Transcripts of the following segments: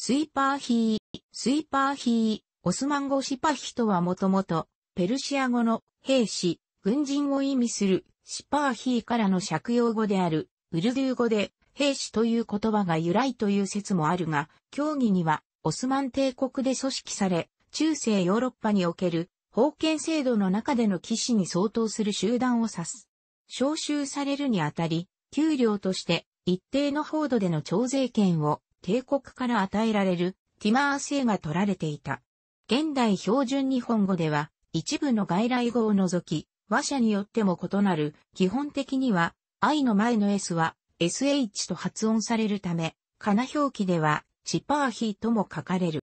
スイパーヒー、スイパーヒー、オスマン語シパヒとはもともと、ペルシア語の兵士、軍人を意味するシパーヒーからの借用語である、ウルドゥー語で兵士という言葉が由来という説もあるが、競技にはオスマン帝国で組織され、中世ヨーロッパにおける封建制度の中での騎士に相当する集団を指す。招集されるにあたり、給料として一定の報道での徴税権を帝国から与えられるティマー製が取られていた。現代標準日本語では、一部の外来語を除き、話者によっても異なる、基本的には、i の前の s は、sh と発音されるため、かな表記では、チパーヒーとも書かれる。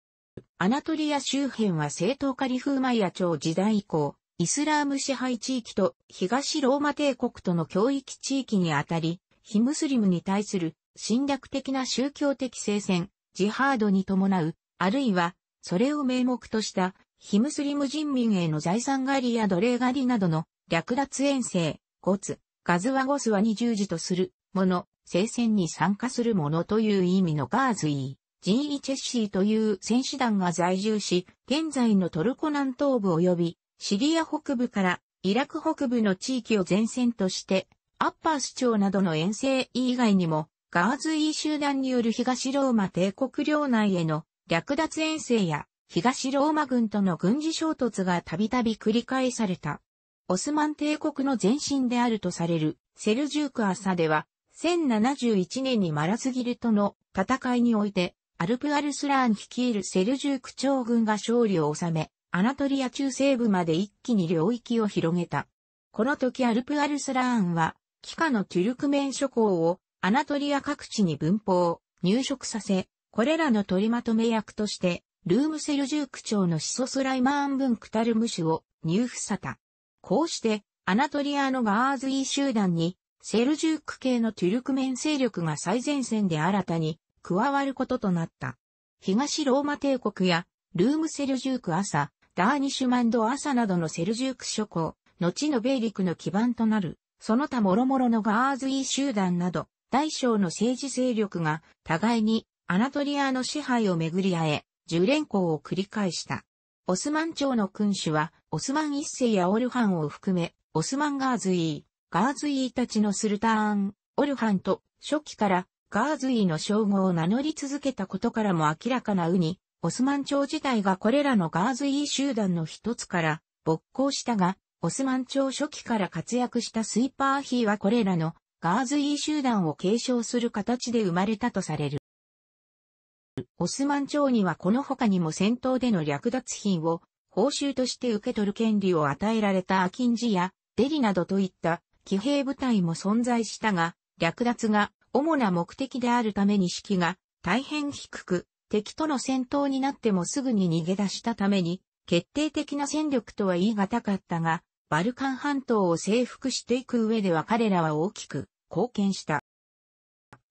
アナトリア周辺は正統カリフーマイア朝時代以降、イスラーム支配地域と東ローマ帝国との教育地域にあたり、非ムスリムに対する侵略的な宗教的聖戦、ジハードに伴う、あるいは、それを名目とした、ヒムスリム人民への財産狩りや奴隷狩りなどの略奪遠征、ゴツ、ガズワゴスワに従事とするもの、聖戦に参加するものという意味のガーズイー、ジー・イ・チェッシーという戦士団が在住し、現在のトルコ南東部及び、シリア北部からイラク北部の地域を前線として、アッパース町などの遠征以外にも、ガーズイー集団による東ローマ帝国領内への略奪遠征や東ローマ軍との軍事衝突がたびたび繰り返された。オスマン帝国の前身であるとされるセルジューク朝では、1071年にマラズギルとの戦いにおいて、アルプアルスラーン率いるセルジューク朝軍が勝利を収め、アナトリア中西部まで一気に領域を広げた。この時アルプアルスラーンは、帰化のトゥルクメン諸侯をアナトリア各地に分を入植させ、これらの取りまとめ役として、ルームセルジューク朝のシソスライマーン分クタルムシュを入付さた。こうして、アナトリアのガーズイー集団に、セルジューク系のトゥルクメン勢力が最前線で新たに加わることとなった。東ローマ帝国や、ルームセルジューク朝、ダーニシュマンド朝などのセルジューク諸侯、後の米陸の基盤となる、その他諸々のガーズイー集団など、大小の政治勢力が互いにアナトリアの支配をめぐり合え、1連行を繰り返した。オスマン朝の君主は、オスマン一世やオルハンを含め、オスマンガーズイー、ガーズイーたちのスルターン、オルハンと初期からガーズイーの称号を名乗り続けたことからも明らかなうに、オスマン朝自体がこれらのガーズイー集団の一つから勃興したが、オスマン朝初期から活躍したスイパーヒーはこれらのガーズイー集団を継承する形で生まれたとされる。オスマン朝にはこの他にも戦闘での略奪品を報酬として受け取る権利を与えられたアキンジやデリなどといった騎兵部隊も存在したが、略奪が主な目的であるために士気が大変低く、敵との戦闘になってもすぐに逃げ出したために、決定的な戦力とは言い難かったが、バルカン半島を征服していく上では彼らは大きく貢献した。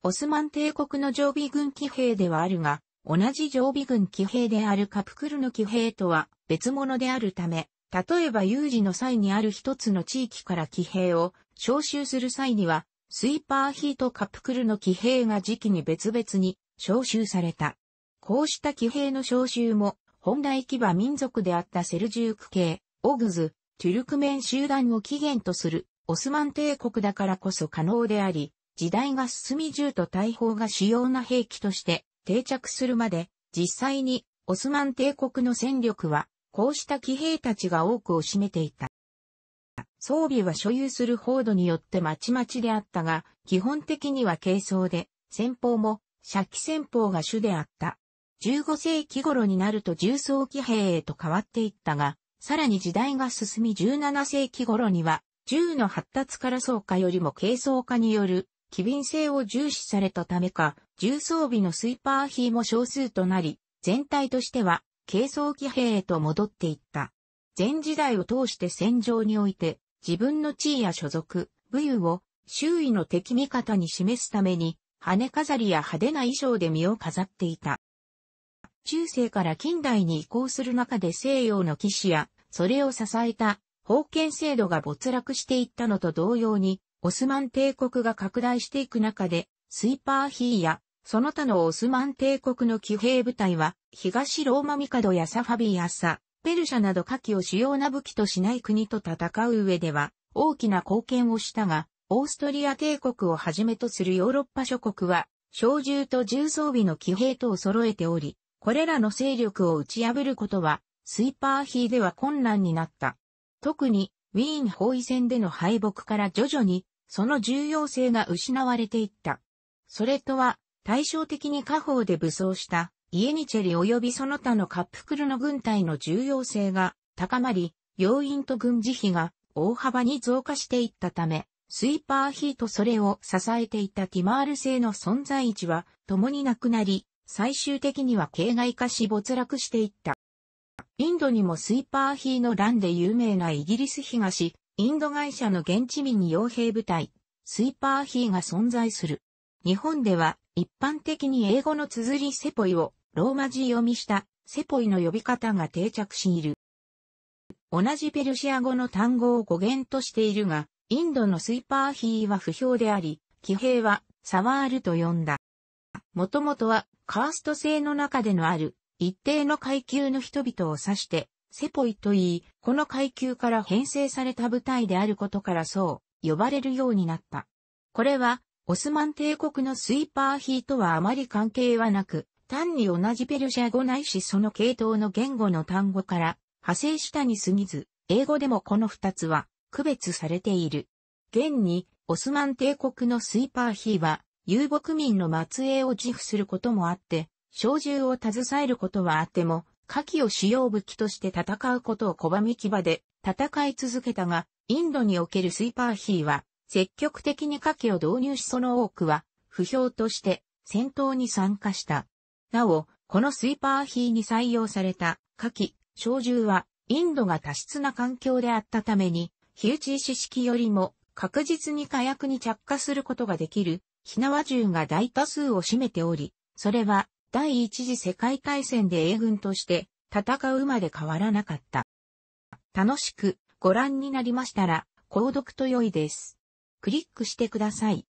オスマン帝国の常備軍騎兵ではあるが、同じ常備軍騎兵であるカプクルの騎兵とは別物であるため、例えば有事の際にある一つの地域から騎兵を召集する際には、スイーパーヒートカプクルの騎兵が時期に別々に召集された。こうした騎兵の召集も、本来騎馬民族であったセルジューク系、オグズ、トゥルクメン集団を起源とするオスマン帝国だからこそ可能であり、時代が進み銃と大砲が主要な兵器として定着するまで、実際にオスマン帝国の戦力は、こうした騎兵たちが多くを占めていた。装備は所有する報道によってまちまちであったが、基本的には軽装で、戦法も、射器戦法が主であった。15世紀頃になると重装騎兵へと変わっていったが、さらに時代が進み17世紀頃には、銃の発達から装化よりも軽装化による機敏性を重視されたためか、重装備のスーパーーも少数となり、全体としては、軽装機兵へと戻っていった。前時代を通して戦場において、自分の地位や所属、武勇を周囲の敵味方に示すために、羽飾りや派手な衣装で身を飾っていた。中世から近代に移行する中で西洋の騎士や、それを支えた、封建制度が没落していったのと同様に、オスマン帝国が拡大していく中で、スイパーヒーや、その他のオスマン帝国の騎兵部隊は、東ローマ帝やサファビーアサ、ペルシャなど下記を主要な武器としない国と戦う上では、大きな貢献をしたが、オーストリア帝国をはじめとするヨーロッパ諸国は、小銃と重装備の騎兵とを揃えており、これらの勢力を打ち破ることは、スイパーヒーでは困難になった。特に、ウィーン包囲戦での敗北から徐々に、その重要性が失われていった。それとは、対照的に下方で武装した、イエニチェリ及びその他のカップクルの軍隊の重要性が高まり、要因と軍事費が大幅に増加していったため、スイーパーヒーとそれを支えていたティマール製の存在位置は共になくなり、最終的には形骸化し没落していった。インドにもスーパーヒーの乱で有名なイギリス東、インド会社の現地民に傭兵部隊、スーパーヒーが存在する。日本では一般的に英語の綴りセポイをローマ字読みしたセポイの呼び方が定着している。同じペルシア語の単語を語源としているが、インドのスーパーヒーは不評であり、騎兵はサワールと呼んだ。もともとはカースト制の中でのある一定の階級の人々を指して、セポイと言い、この階級から編成された部隊であることからそう呼ばれるようになった。これは、オスマン帝国のスイパーヒーとはあまり関係はなく、単に同じペルシャ語ないしその系統の言語の単語から派生したに過ぎず、英語でもこの二つは区別されている。現に、オスマン帝国のスイパーヒーは、遊牧民の末裔を自負することもあって、小銃を携えることはあっても、火器を使用武器として戦うことを拒み牙で戦い続けたが、インドにおけるスイパーヒーは、積極的に火器を導入しその多くは、不評として戦闘に参加した。なお、このスイパーヒーに採用された火器、小銃は、インドが多湿な環境であったために、火打ち石式よりも確実に火薬に着火することができる火縄銃が大多数を占めており、それは第一次世界大戦で英軍として戦うまで変わらなかった。楽しくご覧になりましたら、購読と良いです。クリックしてください。